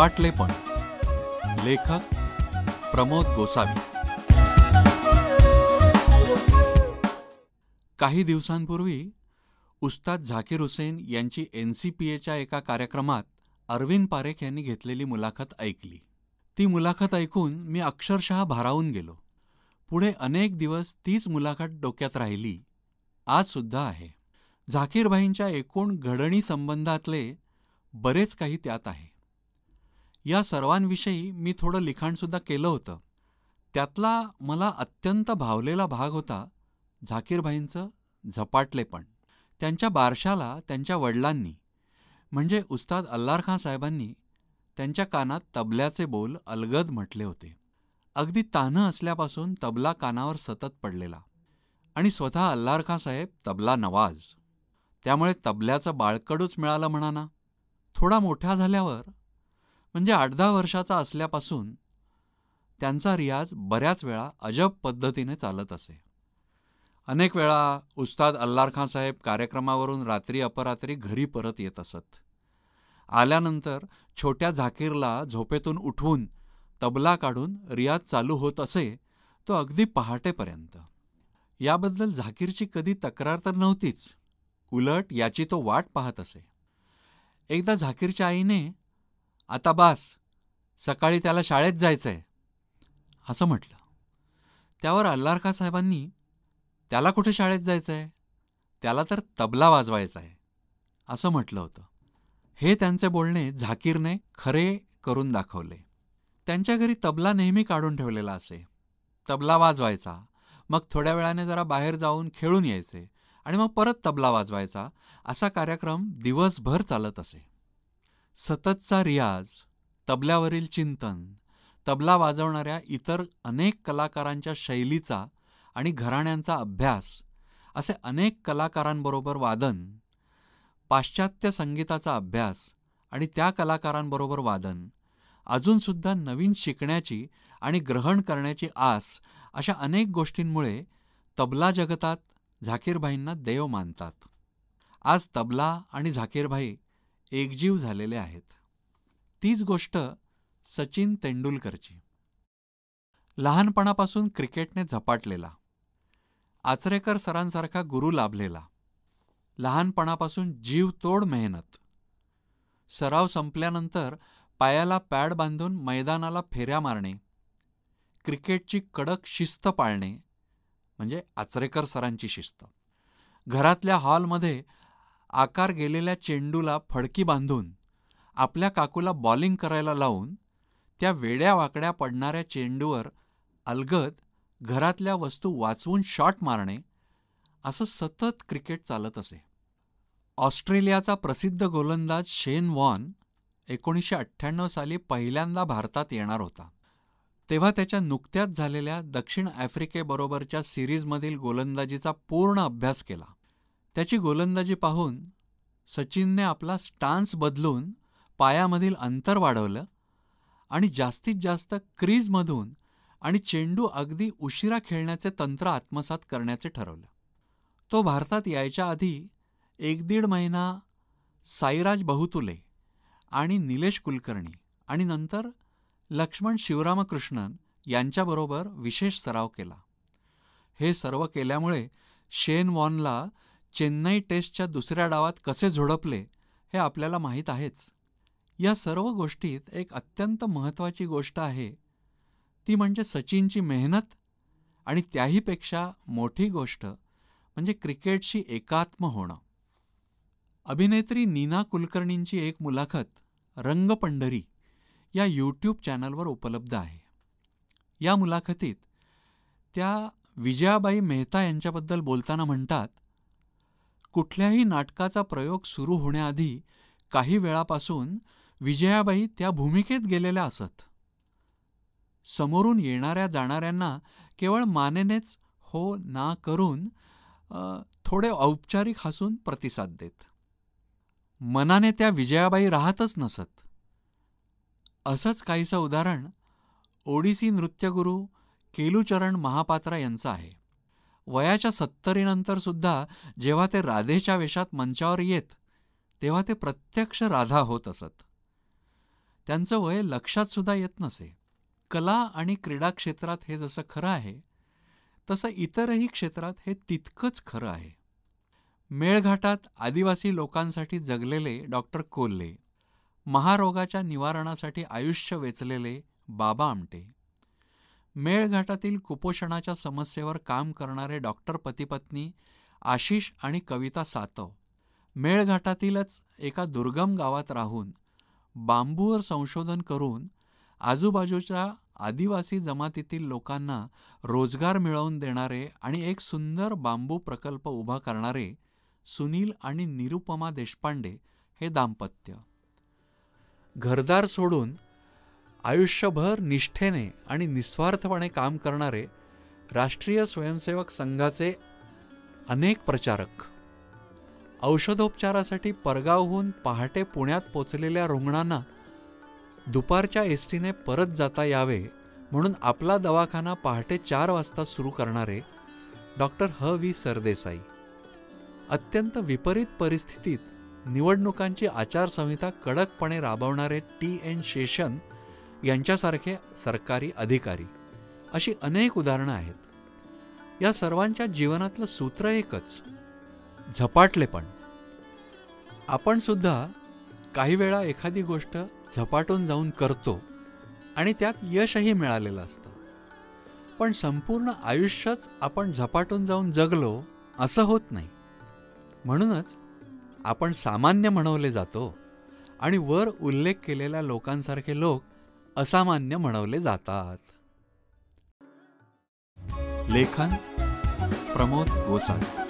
पाटलेपण लेखक प्रमोद गोसावी काही दिवसांपूर्वी उस्ताद झाकीर हुसेन यांची एन सी पी एच्या एका कार्यक्रमात अरविंद पारेख यांनी घेतलेली मुलाखत ऐकली ती मुलाखत ऐकून मी अक्षरशः भारावून गेलो पुढे अनेक दिवस तीच मुलाखत डोक्यात राहिली आज सुद्धा आहे झाकीरबाईंच्या एकूण घडणी संबंधातले बरेच काही त्यात आहे या सर्वांविषयी मी थोडं लिखाणसुद्धा केलं होतं त्यातला मला अत्यंत भावलेला भाग होता झाकीरभाईंचं पण त्यांच्या बारशाला त्यांच्या वडिलांनी म्हणजे उस्ताद अल्लारखा साहेबांनी त्यांच्या कानात तबल्याचे बोल अलगद म्हटले होते अगदी तान्हं असल्यापासून तबला कानावर सतत पडलेला आणि स्वतः अल्लारखां साहेब तबला नवाज त्यामुळे तबल्याचं बाळकडूच मिळालं म्हणा थोडा मोठ्या झाल्यावर म्हणजे आठ दहा वर्षाचा असल्यापासून त्यांचा रियाज बऱ्याच वेळा अजब पद्धतीने चालत असे अनेक वेळा उस्ताद खान साहेब कार्यक्रमावरून रात्री अपरात्री घरी परत येत असत आल्यानंतर छोट्या झाकीरला झोपेतून उठवून तबला काढून रियाज चालू होत असे तो अगदी पहाटेपर्यंत याबद्दल झाकीरची कधी तक्रार तर नव्हतीच उलट याची तो वाट पाहत असे एकदा झाकीरच्या आईने आता बास सकाळी त्याला शाळेत जायचं आहे असं म्हटलं त्यावर अल्लारखा साहेबांनी त्याला कुठे शाळेत जायचं आहे त्याला तर तबला वाजवायचा आहे असं म्हटलं होतं हे त्यांचे बोलणे झाकीरने खरे करून दाखवले त्यांच्या घरी तबला नेहमी काढून ठेवलेला असे तबला वाजवायचा मग थोड्या वेळाने जरा बाहेर जाऊन खेळून यायचे आणि मग परत तबला वाजवायचा असा कार्यक्रम दिवसभर चालत असे सततचा रियाज तबल्यावरील चिंतन तबला वाजवणाऱ्या इतर अनेक कलाकारांच्या शैलीचा आणि घराण्यांचा अभ्यास असे अनेक कलाकारांबरोबर वादन पाश्चात्य संगीताचा अभ्यास आणि त्या कलाकारांबरोबर वादन अजूनसुद्धा नवीन शिकण्याची आणि ग्रहण करण्याची आस अशा अनेक गोष्टींमुळे तबला जगतात झाकीरभाईंना देव मानतात आज तबला आणि झाकीरभाई एकजीव झालेले आहेत तीच गोष्ट सचिन तेंडुलकरची लहानपणापासून क्रिकेटने झपाटलेला आचरेकर सरांसारखा गुरु लाभलेला लहानपणापासून जीवतोड मेहनत सराव संपल्यानंतर पायाला पॅड बांधून मैदानाला फेऱ्या मारणे क्रिकेटची कडक शिस्त पाळणे म्हणजे आचरेकर सरांची शिस्त घरातल्या हॉलमध्ये आकार गेलेल्या चेंडूला फडकी बांधून आपल्या काकूला बॉलिंग करायला लावून त्या वेड्या वाकड्या पडणाऱ्या चेंडूवर अलगद घरातल्या वस्तू वाचवून शॉट मारणे असं सतत क्रिकेट चालत असे ऑस्ट्रेलियाचा प्रसिद्ध गोलंदाज शेन वॉन एकोणीसशे अठ्ठ्याण्णव साली पहिल्यांदा भारतात येणार होता तेव्हा त्याच्या नुकत्याच झालेल्या दक्षिण आफ्रिकेबरोबरच्या सिरीजमधील गोलंदाजीचा पूर्ण अभ्यास केला त्याची गोलंदाजी पाहून सचिनने आपला स्टान्स बदलून पायामधील अंतर वाढवलं आणि जास्तीत जास्त क्रीजमधून आणि चेंडू अगदी उशिरा खेळण्याचे तंत्र आत्मसात करण्याचे ठरवलं तो भारतात यायच्या आधी एक दीड महिना साईराज बहुतुले आणि निलेश कुलकर्णी आणि नंतर लक्ष्मण शिवरामकृष्णन यांच्याबरोबर विशेष सराव केला हे सर्व केल्यामुळे शेन वॉनला चेन्नई टेस्टच्या दुसऱ्या डावात कसे झोडपले हे आपल्याला माहीत आहेच या सर्व गोष्टीत एक अत्यंत महत्त्वाची गोष्ट आहे ती म्हणजे सचिनची मेहनत आणि त्याहीपेक्षा मोठी गोष्ट म्हणजे क्रिकेटशी एकात्म होणं अभिनेत्री नीना कुलकर्णींची एक मुलाखत रंगपंढरी या यूट्यूब चॅनलवर उपलब्ध आहे या मुलाखतीत त्या विजयाबाई मेहता यांच्याबद्दल बोलताना म्हणतात कुठल्याही नाटकाचा प्रयोग सुरू होण्याआधी काही वेळापासून विजयाबाई त्या भूमिकेत गेलेल्या असत समोरून येणाऱ्या जाणाऱ्यांना केवळ मानेनेच हो ना करून थोडे औपचारिक हसून प्रतिसाद देत मनाने त्या विजयाबाई राहतच नसत असंच काहीसं उदाहरण ओडिसी नृत्यगुरू केलुचरण महापात्रा यांचं आहे वयाच्या सत्तरीनंतर सुद्धा जेव्हा ते राधेच्या वेशात मंचावर येत तेव्हा ते प्रत्यक्ष राधा होत असत त्यांचं वय लक्षात सुद्धा येत नसे कला आणि क्रीडा क्षेत्रात हे जसं खरं आहे तसं इतरही क्षेत्रात हे तितकंच खरं आहे मेळघाटात आदिवासी लोकांसाठी जगलेले डॉक्टर कोल्हे महारोगाच्या निवारणासाठी आयुष्य वेचलेले बाबा आमटे मेळघाटातील कुपोषणाच्या समस्येवर काम करणारे डॉक्टर पतीपत्नी आशिष आणि कविता सातव मेळघाटातीलच एका दुर्गम गावात राहून बांबूवर संशोधन करून आजूबाजूच्या आदिवासी जमातीतील लोकांना रोजगार मिळवून देणारे आणि एक सुंदर बांबू प्रकल्प उभा करणारे सुनील आणि निरुपमा देशपांडे हे दाम्पत्य घरदार सोडून आयुष्यभर निष्ठेने आणि निस्वार्थपणे काम करणारे राष्ट्रीय स्वयंसेवक संघाचे अनेक प्रचारक औषधोपचारासाठी परगावहून पहाटे पुण्यात पोचलेल्या रुग्णांना दुपारच्या एस टीने परत जाता यावे म्हणून आपला दवाखाना पहाटे चार वाजता सुरू करणारे डॉक्टर ह वी सरदेसाई अत्यंत विपरीत परिस्थितीत निवडणुकांची आचारसंहिता कडकपणे राबवणारे टी एन शेषन यांच्यासारखे सरकारी अधिकारी अशी अनेक उदाहरणं आहेत या सर्वांच्या जीवनातलं सूत्र एकच झपाटले पण आपण सुद्धा काही वेळा एखादी गोष्ट झपाटून जाऊन करतो आणि त्यात यशही मिळालेलं असतं पण संपूर्ण आयुष्यच आपण झपाटून जाऊन जगलो असं होत नाही म्हणूनच आपण सामान्य म्हणवले जातो आणि वर उल्लेख केलेल्या लोकांसारखे लोक असामान्य म्हणवले जातात लेखन प्रमोद गोसाळ